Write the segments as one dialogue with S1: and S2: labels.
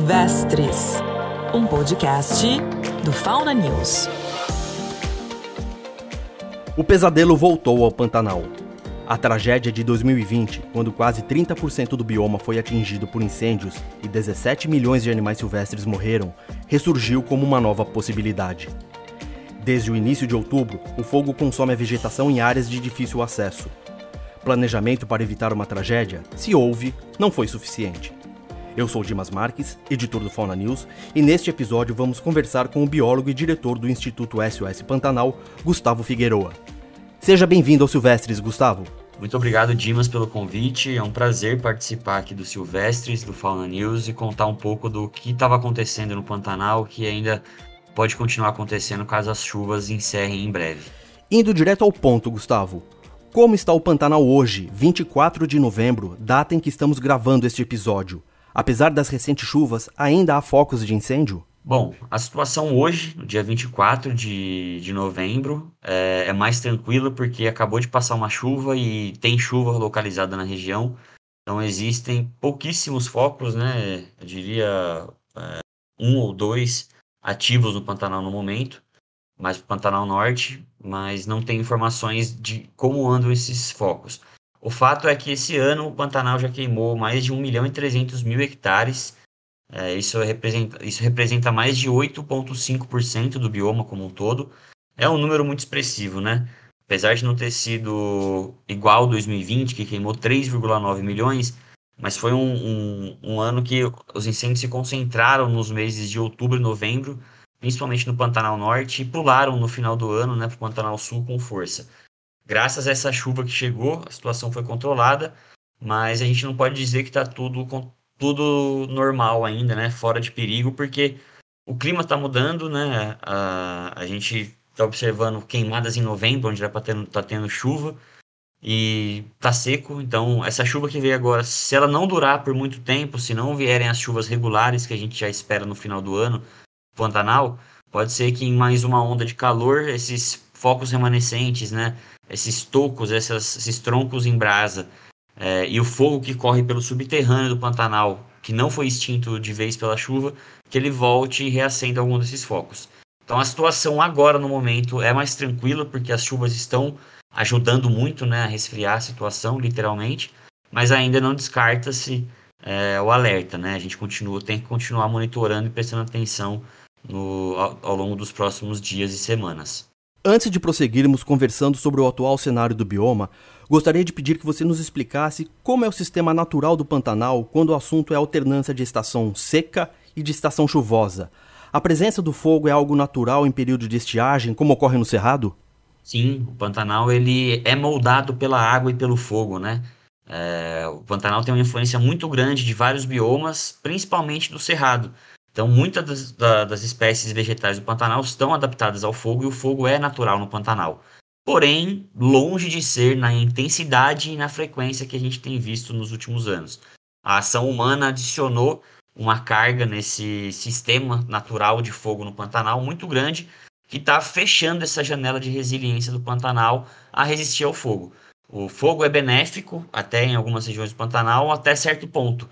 S1: Silvestres, um podcast do Fauna News.
S2: O pesadelo voltou ao Pantanal. A tragédia de 2020, quando quase 30% do bioma foi atingido por incêndios e 17 milhões de animais silvestres morreram, ressurgiu como uma nova possibilidade. Desde o início de outubro, o fogo consome a vegetação em áreas de difícil acesso. Planejamento para evitar uma tragédia, se houve, não foi suficiente. Eu sou Dimas Marques, editor do Fauna News, e neste episódio vamos conversar com o biólogo e diretor do Instituto SOS Pantanal,
S1: Gustavo Figueroa. Seja bem-vindo ao Silvestres, Gustavo. Muito obrigado, Dimas, pelo convite. É um prazer participar aqui do Silvestres, do Fauna News, e contar um pouco do que estava acontecendo no Pantanal, que ainda pode continuar acontecendo caso as chuvas encerrem em breve.
S2: Indo direto ao ponto, Gustavo. Como está o Pantanal hoje, 24 de novembro, data em que estamos gravando este episódio? Apesar das recentes chuvas, ainda há focos de incêndio?
S1: Bom, a situação hoje, no dia 24 de, de novembro, é, é mais tranquila porque acabou de passar uma chuva e tem chuva localizada na região. Então existem pouquíssimos focos, né? Eu diria é, um ou dois ativos no Pantanal no momento, mas Pantanal Norte, mas não tem informações de como andam esses focos. O fato é que esse ano o Pantanal já queimou mais de 1 milhão e 300 mil hectares. É, isso, representa, isso representa mais de 8,5% do bioma como um todo. É um número muito expressivo, né? Apesar de não ter sido igual 2020, que queimou 3,9 milhões, mas foi um, um, um ano que os incêndios se concentraram nos meses de outubro e novembro, principalmente no Pantanal Norte, e pularam no final do ano né, para o Pantanal Sul com força graças a essa chuva que chegou, a situação foi controlada, mas a gente não pode dizer que está tudo, tudo normal ainda, né? Fora de perigo, porque o clima está mudando, né? A, a gente está observando queimadas em novembro, onde já está tendo, tá tendo chuva, e está seco, então essa chuva que veio agora, se ela não durar por muito tempo, se não vierem as chuvas regulares que a gente já espera no final do ano, Pantanal, pode ser que em mais uma onda de calor, esses focos remanescentes, né? Esses tocos, essas, esses troncos em brasa. É, e o fogo que corre pelo subterrâneo do Pantanal, que não foi extinto de vez pela chuva, que ele volte e reacenda algum desses focos. Então a situação agora, no momento, é mais tranquila, porque as chuvas estão ajudando muito né, a resfriar a situação, literalmente, mas ainda não descarta-se é, o alerta, né? A gente continua, tem que continuar monitorando e prestando atenção no, ao, ao longo dos próximos dias e semanas.
S2: Antes de prosseguirmos conversando sobre o atual cenário do bioma, gostaria de pedir que você nos explicasse como é o sistema natural do Pantanal quando o assunto é a alternância de estação seca e de estação chuvosa. A presença do fogo é algo natural em período de estiagem, como ocorre no Cerrado?
S1: Sim, o Pantanal ele é moldado pela água e pelo fogo, né? É, o Pantanal tem uma influência muito grande de vários biomas, principalmente do Cerrado. Então, muitas das, da, das espécies vegetais do Pantanal estão adaptadas ao fogo e o fogo é natural no Pantanal. Porém, longe de ser na intensidade e na frequência que a gente tem visto nos últimos anos. A ação humana adicionou uma carga nesse sistema natural de fogo no Pantanal muito grande, que está fechando essa janela de resiliência do Pantanal a resistir ao fogo. O fogo é benéfico, até em algumas regiões do Pantanal, até certo ponto.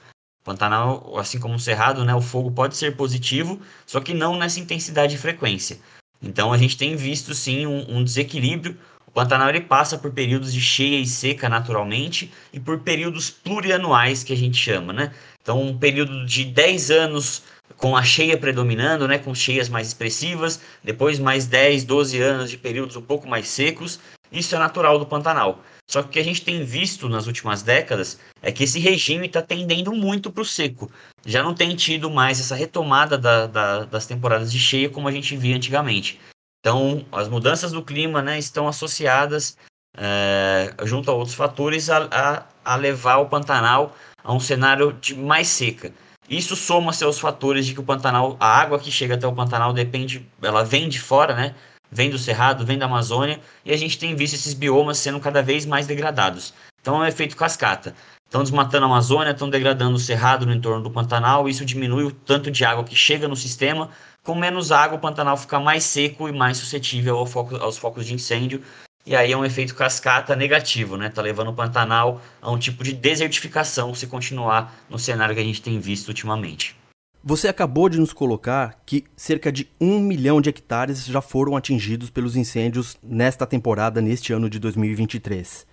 S1: Pantanal, assim como o Cerrado, né, o fogo pode ser positivo, só que não nessa intensidade e frequência. Então a gente tem visto sim um, um desequilíbrio. O Pantanal ele passa por períodos de cheia e seca naturalmente e por períodos plurianuais que a gente chama, né? Então um período de 10 anos com a cheia predominando, né, com cheias mais expressivas, depois mais 10, 12 anos de períodos um pouco mais secos. Isso é natural do Pantanal. Só que o que a gente tem visto nas últimas décadas é que esse regime está tendendo muito para o seco. Já não tem tido mais essa retomada da, da, das temporadas de cheia como a gente via antigamente. Então, as mudanças do clima né, estão associadas, é, junto a outros fatores, a, a, a levar o Pantanal a um cenário de mais seca. Isso soma-se aos fatores de que o Pantanal, a água que chega até o Pantanal depende, ela vem de fora, né? vem do Cerrado, vem da Amazônia, e a gente tem visto esses biomas sendo cada vez mais degradados. Então é um efeito cascata. Estão desmatando a Amazônia, estão degradando o Cerrado no entorno do Pantanal, isso diminui o tanto de água que chega no sistema. Com menos água, o Pantanal fica mais seco e mais suscetível ao foco, aos focos de incêndio. E aí é um efeito cascata negativo, né? Tá levando o Pantanal a um tipo de desertificação se continuar no cenário que a gente tem visto ultimamente.
S2: Você acabou de nos colocar que cerca de um milhão de hectares já foram atingidos pelos incêndios nesta temporada, neste ano de 2023.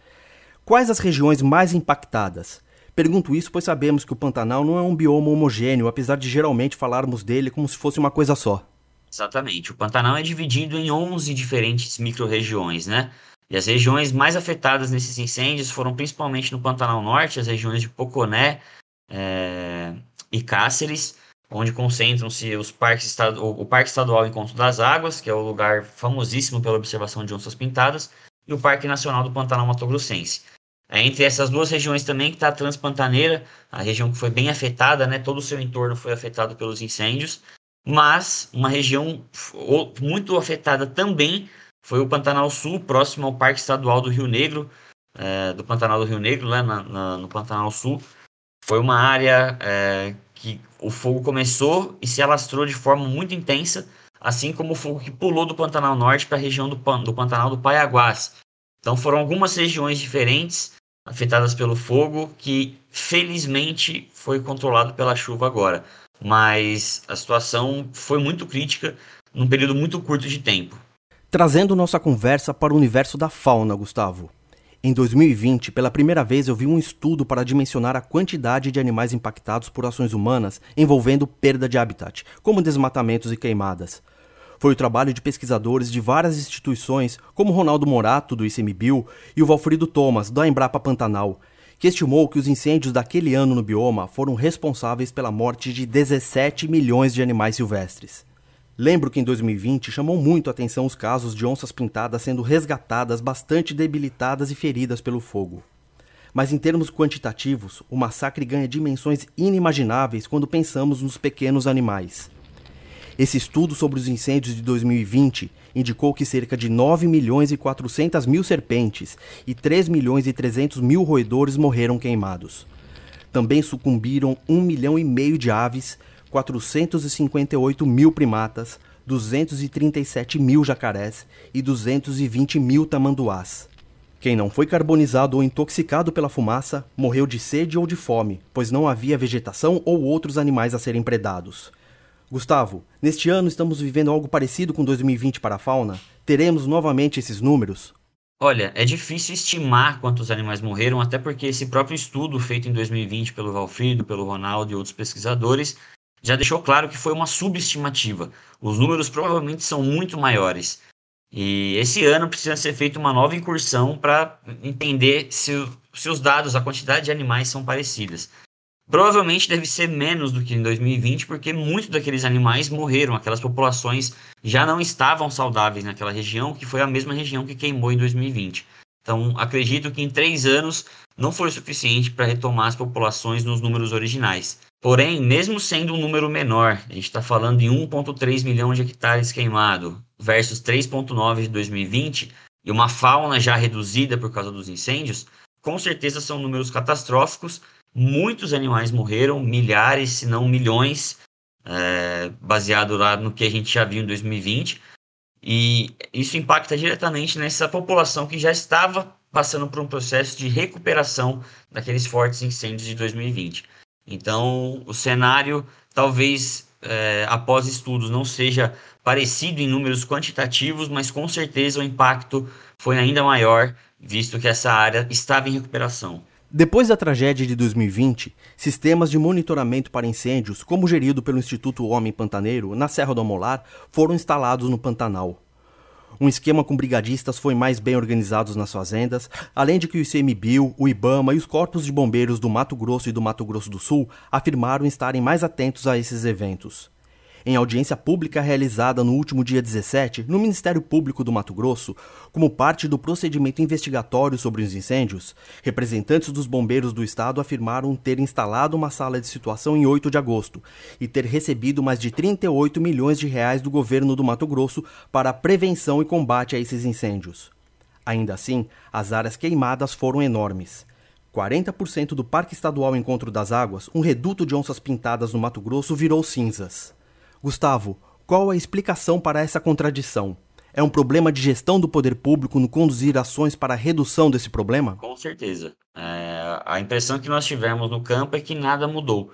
S2: Quais as regiões mais impactadas? Pergunto isso pois sabemos que o Pantanal não é um bioma homogêneo, apesar de geralmente falarmos dele como se fosse uma coisa só.
S1: Exatamente. O Pantanal é dividido em 11 diferentes micro-regiões, né? E as regiões mais afetadas nesses incêndios foram principalmente no Pantanal Norte, as regiões de Poconé é... e Cáceres, onde concentram-se os parques estad... o Parque Estadual Encontro das Águas, que é o lugar famosíssimo pela observação de onças pintadas, e o Parque Nacional do Pantanal Mato Grossense. É entre essas duas regiões também que está a Transpantaneira, a região que foi bem afetada, né? todo o seu entorno foi afetado pelos incêndios, mas uma região muito afetada também foi o Pantanal Sul, próximo ao Parque Estadual do Rio Negro, é, do Pantanal do Rio Negro, lá né, na, na, no Pantanal Sul. Foi uma área é, que o fogo começou e se alastrou de forma muito intensa, assim como o fogo que pulou do Pantanal Norte para a região do, Pan, do Pantanal do Paiaguás. Então foram algumas regiões diferentes afetadas pelo fogo que felizmente foi controlado pela chuva agora. Mas a situação foi muito crítica num período muito curto de tempo.
S2: Trazendo nossa conversa para o universo da fauna, Gustavo. Em 2020, pela primeira vez eu vi um estudo para dimensionar a quantidade de animais impactados por ações humanas envolvendo perda de habitat, como desmatamentos e queimadas. Foi o trabalho de pesquisadores de várias instituições, como Ronaldo Morato, do ICMBio, e o Valfrido Thomas, da Embrapa Pantanal, que estimou que os incêndios daquele ano no bioma foram responsáveis pela morte de 17 milhões de animais silvestres. Lembro que em 2020 chamou muito a atenção os casos de onças pintadas sendo resgatadas bastante debilitadas e feridas pelo fogo. Mas em termos quantitativos, o massacre ganha dimensões inimagináveis quando pensamos nos pequenos animais. Esse estudo sobre os incêndios de 2020 indicou que cerca de 9 milhões e 400 mil serpentes e 3 milhões e 300 mil roedores morreram queimados. Também sucumbiram 1 milhão e meio de aves, 458 mil primatas, 237 mil jacarés e 220 mil tamanduás. Quem não foi carbonizado ou intoxicado pela fumaça morreu de sede ou de fome, pois não havia vegetação ou outros animais a serem predados. Gustavo, neste ano estamos vivendo algo parecido com 2020 para a fauna? Teremos novamente esses números?
S1: Olha, é difícil estimar quantos animais morreram, até porque esse próprio estudo feito em 2020 pelo Valfrido, pelo Ronaldo e outros pesquisadores já deixou claro que foi uma subestimativa. Os números provavelmente são muito maiores. E esse ano precisa ser feita uma nova incursão para entender se, se os dados, a quantidade de animais são parecidas. Provavelmente deve ser menos do que em 2020, porque muitos daqueles animais morreram, aquelas populações já não estavam saudáveis naquela região, que foi a mesma região que queimou em 2020. Então, acredito que em três anos não foi suficiente para retomar as populações nos números originais. Porém, mesmo sendo um número menor, a gente está falando em 1,3 milhão de hectares queimado versus 3,9 de 2020 e uma fauna já reduzida por causa dos incêndios, com certeza são números catastróficos. Muitos animais morreram, milhares, se não milhões, é, baseado lá no que a gente já viu em 2020. E isso impacta diretamente nessa população que já estava passando por um processo de recuperação daqueles fortes incêndios de 2020. Então, o cenário, talvez é, após estudos, não seja parecido em números quantitativos, mas com certeza o impacto foi ainda maior, visto que essa área estava em recuperação.
S2: Depois da tragédia de 2020, sistemas de monitoramento para incêndios, como gerido pelo Instituto Homem Pantaneiro, na Serra do Amolar, foram instalados no Pantanal um esquema com brigadistas foi mais bem organizados nas fazendas, além de que o ICMBio, o IBAMA e os corpos de bombeiros do Mato Grosso e do Mato Grosso do Sul afirmaram estarem mais atentos a esses eventos. Em audiência pública realizada no último dia 17 no Ministério Público do Mato Grosso, como parte do procedimento investigatório sobre os incêndios, representantes dos bombeiros do estado afirmaram ter instalado uma sala de situação em 8 de agosto e ter recebido mais de 38 milhões de reais do governo do Mato Grosso para a prevenção e combate a esses incêndios. Ainda assim, as áreas queimadas foram enormes. 40% do Parque Estadual Encontro das Águas, um reduto de onças pintadas no Mato Grosso, virou cinzas. Gustavo, qual a explicação para essa contradição? É um problema de gestão do poder público no conduzir ações para a redução desse problema?
S1: Com certeza. É, a impressão que nós tivemos no campo é que nada mudou,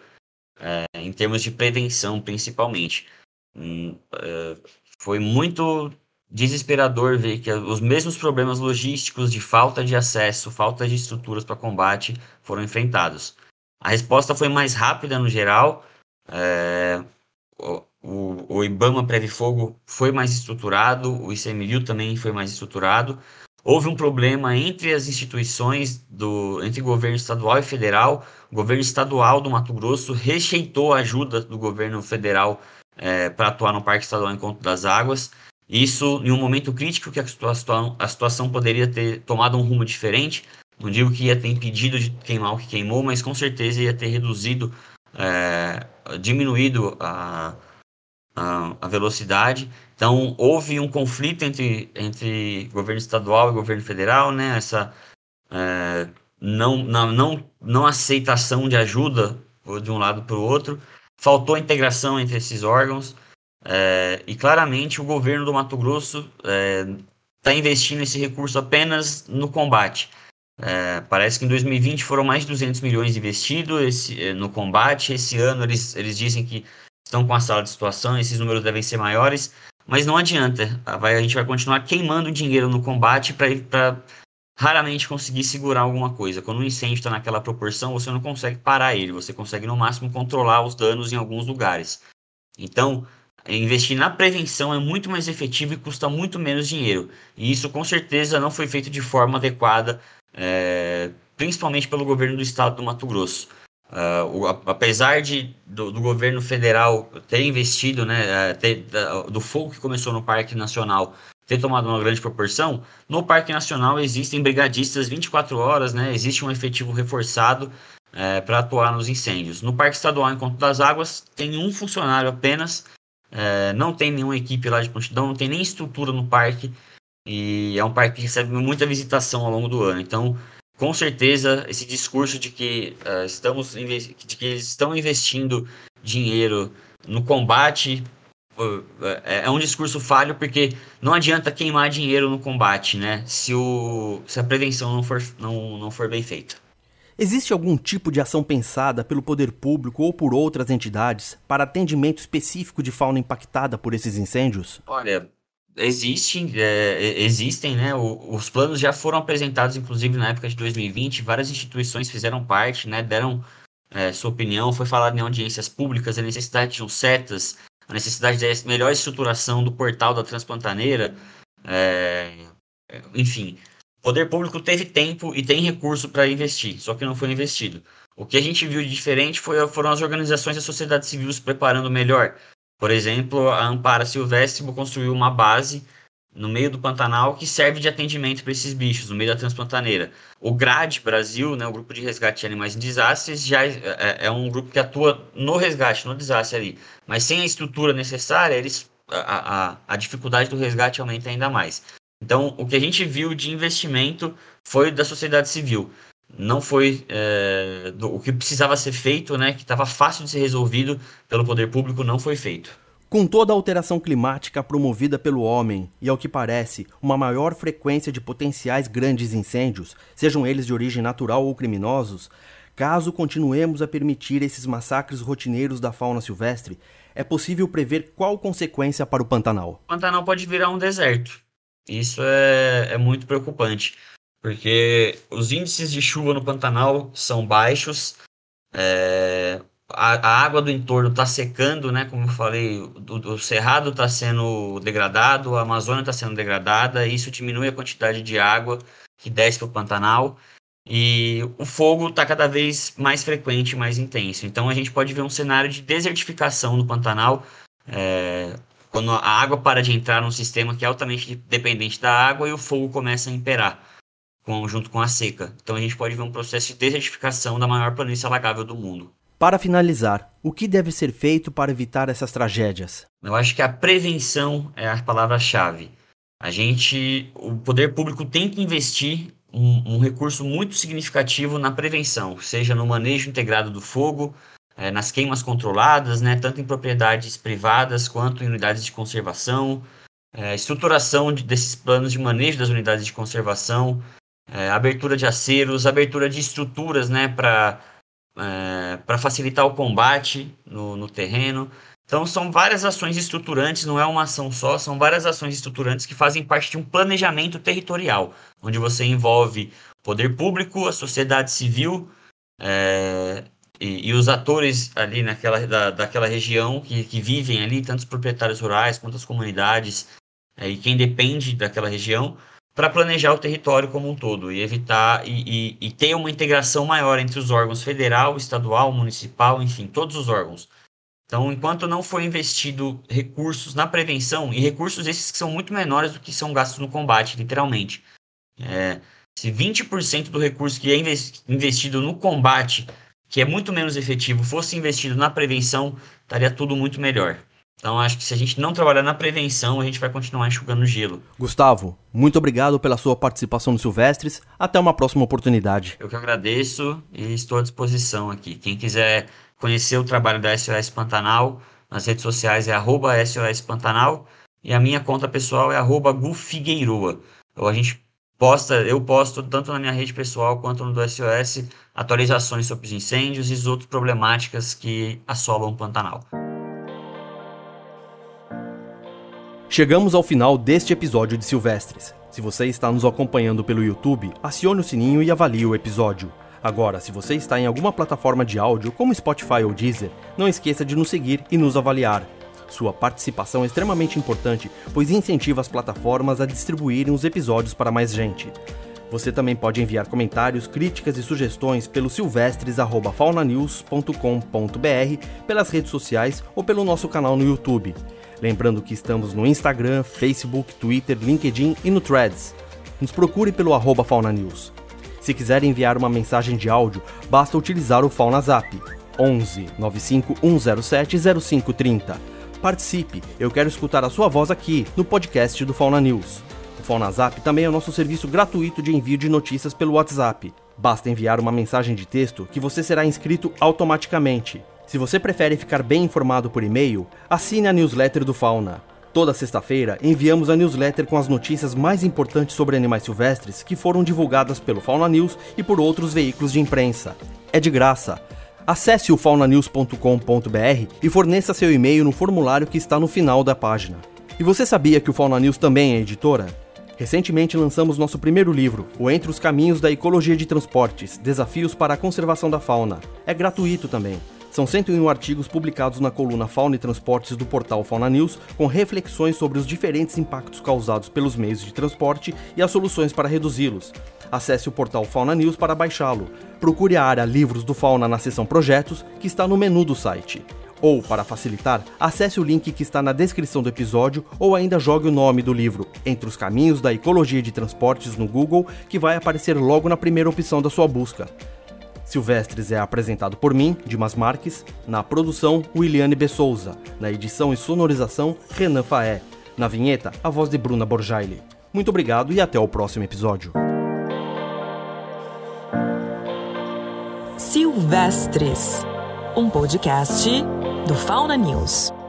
S1: é, em termos de prevenção, principalmente. Hum, é, foi muito desesperador ver que os mesmos problemas logísticos de falta de acesso, falta de estruturas para combate foram enfrentados. A resposta foi mais rápida no geral é, o, o IBAMA Preve Fogo foi mais estruturado, o ICMBio também foi mais estruturado. Houve um problema entre as instituições, do, entre governo estadual e federal. O governo estadual do Mato Grosso rejeitou a ajuda do governo federal é, para atuar no Parque Estadual Encontro das Águas. Isso em um momento crítico que a situação, a situação poderia ter tomado um rumo diferente. Não digo que ia ter impedido de queimar o que queimou, mas com certeza ia ter reduzido, é, diminuído a a, velocidade. Então, houve um conflito entre, entre governo estadual e governo federal, né? Essa é, não, não, não, não aceitação de ajuda de um lado para o outro. Faltou integração entre esses órgãos. É, e claramente o governo do Mato Grosso está é, tá investindo esse recurso apenas no combate. É, parece que em 2020 foram mais de 200 milhões investidos é, no combate. Esse ano eles, eles dizem que estão com a sala de situação, esses números devem ser maiores, mas não adianta. Tá? Vai, a gente vai continuar queimando dinheiro no combate para raramente conseguir segurar alguma coisa. Quando um incêndio está naquela proporção, você não consegue parar ele, você consegue no máximo controlar os danos em alguns lugares. Então, investir na prevenção é muito mais efetivo e custa muito menos dinheiro. E isso com certeza não foi feito de forma adequada, é, principalmente pelo governo do estado do Mato Grosso. Uh, o, apesar de, do, do, governo federal ter investido, né, eh, ter, do fogo que começou no Parque Nacional ter tomado uma grande proporção, no Parque Nacional existem brigadistas 24 horas, né, existe um efetivo reforçado é, eh, para atuar nos incêndios. No Parque Estadual Encontro das Águas tem um funcionário apenas, é, não tem nenhuma equipe lá de prontidão, não tem nem estrutura no parque, e é um parque que recebe muita visitação ao longo do ano. Então, com certeza esse discurso de que uh, estamos de que eles estão investindo dinheiro no combate eh, é um discurso falho porque não adianta queimar dinheiro no combate, né? Se, o, se a prevenção não for, não, não for bem feita.
S2: Existe algum tipo de ação pensada pelo poder público ou por outras entidades para atendimento específico de fauna impactada por esses incêndios?
S1: Olha, Existem, é, é, existem, né? O, os planos já foram apresentados, inclusive na época de 2020. Várias instituições fizeram parte, né? Deram é, sua opinião. Foi falado em audiências públicas a necessidade de um setas a necessidade de melhor estruturação do portal da transplantaneira. É, enfim, o poder público teve tempo e tem recurso para investir, só que não foi investido. O que a gente viu de diferente foi, foram as organizações da sociedade civil se preparando melhor, por exemplo, a Ampara Silvestre construiu uma base no meio do Pantanal que serve de atendimento para esses bichos, no meio da transplantaneira. O GRAD Brasil, né, o Grupo de Resgate de Animais em Desastres, já é, é, é um grupo que atua no resgate, no desastre ali. Mas sem a estrutura necessária, eles, a, a, a dificuldade do resgate aumenta ainda mais. Então, o que a gente viu de investimento foi da sociedade civil não foi é, do, o que precisava ser feito, né, que estava fácil de ser resolvido pelo poder público, não foi feito.
S2: Com toda a alteração climática promovida pelo homem e, ao que parece, uma maior frequência de potenciais grandes incêndios, sejam eles de origem natural ou criminosos, caso continuemos a permitir esses massacres rotineiros da fauna silvestre, é possível prever qual consequência para o Pantanal.
S1: O Pantanal pode virar um deserto. Isso é, é muito preocupante porque os índices de chuva no Pantanal são baixos, é, a, a, água do entorno está secando, né? Como eu falei, o, o cerrado está sendo degradado, a Amazônia está sendo degradada, e isso diminui a quantidade de água que desce para o Pantanal. E o fogo está cada vez mais frequente, mais intenso. Então a gente pode ver um cenário de desertificação no Pantanal, é, quando a água para de entrar num sistema que é altamente dependente da água e o fogo começa a imperar com, junto com a seca. Então a gente pode ver um processo de desertificação da maior planície alagável do mundo.
S2: Para finalizar, o que deve ser feito para evitar essas tragédias?
S1: Eu acho que a prevenção é a palavra-chave. A gente, o poder público tem que investir um, um, recurso muito significativo na prevenção, seja no manejo integrado do fogo, é, nas queimas controladas, né, tanto em propriedades privadas quanto em unidades de conservação, é, estruturação de, desses planos de manejo das unidades de conservação, é, abertura de aceros, abertura de estruturas né, para é, facilitar o combate no, no terreno. Então são várias ações estruturantes, não é uma ação só, são várias ações estruturantes que fazem parte de um planejamento territorial, onde você envolve poder público, a sociedade civil é, e, e, os atores ali naquela, da, daquela região que, que vivem ali, tanto os proprietários rurais quanto as comunidades é, e quem depende daquela região, para planejar o território como um todo e evitar e, e, e, ter uma integração maior entre os órgãos federal, estadual, municipal, enfim, todos os órgãos. Então, enquanto não for investido recursos na prevenção, e recursos esses que são muito menores do que são gastos no combate, literalmente. É, se 20% do recurso que é investido no combate, que é muito menos efetivo, fosse investido na prevenção, estaria tudo muito melhor. Então acho que se a gente não trabalhar na prevenção, a gente vai continuar enxugando gelo.
S2: Gustavo, muito obrigado pela sua participação no Silvestres. Até uma próxima oportunidade.
S1: Eu que agradeço e estou à disposição aqui. Quem quiser conhecer o trabalho da SOS Pantanal, nas redes sociais é arroba SOS Pantanal e a minha conta pessoal é arroba gufigueiroa. Ou então, a gente posta, eu posto tanto na minha rede pessoal quanto no do SOS atualizações sobre os incêndios e as outras problemáticas que assolam o Pantanal.
S2: Chegamos ao final deste episódio de Silvestres. Se você está nos acompanhando pelo YouTube, acione o sininho e avalie o episódio. Agora, se você está em alguma plataforma de áudio, como Spotify ou Deezer, não esqueça de nos seguir e nos avaliar. Sua participação é extremamente importante, pois incentiva as plataformas a distribuírem os episódios para mais gente. Você também pode enviar comentários, críticas e sugestões pelo silvestres@faunanews.com.br, pelas redes sociais ou pelo nosso canal no YouTube. Lembrando que estamos no Instagram, Facebook, Twitter, LinkedIn e no Threads. Nos procure pelo arroba Fauna News. Se quiser enviar uma mensagem de áudio, basta utilizar o Fauna Zap 11 95 107 0530. Participe, eu quero escutar a sua voz aqui no podcast do Fauna News. O Fauna Zap também é o nosso serviço gratuito de envio de notícias pelo WhatsApp. Basta enviar uma mensagem de texto que você será inscrito automaticamente. Se você prefere ficar bem informado por e-mail, assine a newsletter do Fauna. Toda sexta-feira enviamos a newsletter com as notícias mais importantes sobre animais silvestres que foram divulgadas pelo Fauna News e por outros veículos de imprensa. É de graça. Acesse o faunanews.com.br e forneça seu e-mail no formulário que está no final da página. E você sabia que o Fauna News também é editora? Recentemente lançamos nosso primeiro livro, O Entre os Caminhos da Ecologia de Transportes Desafios para a Conservação da Fauna. É gratuito também. São 101 artigos publicados na coluna Fauna e Transportes do portal Fauna News, com reflexões sobre os diferentes impactos causados pelos meios de transporte e as soluções para reduzi-los. Acesse o portal Fauna News para baixá-lo. Procure a área Livros do Fauna na seção Projetos, que está no menu do site. Ou, para facilitar, acesse o link que está na descrição do episódio ou ainda jogue o nome do livro, Entre os Caminhos da Ecologia de Transportes no Google, que vai aparecer logo na primeira opção da sua busca. Silvestres é apresentado por mim, Dimas Marques, na produção Williane Bessouza, na edição e sonorização Renan Faé, na vinheta a voz de Bruna Borjaile. Muito obrigado e até o próximo episódio.
S1: Silvestres, um podcast do Fauna News.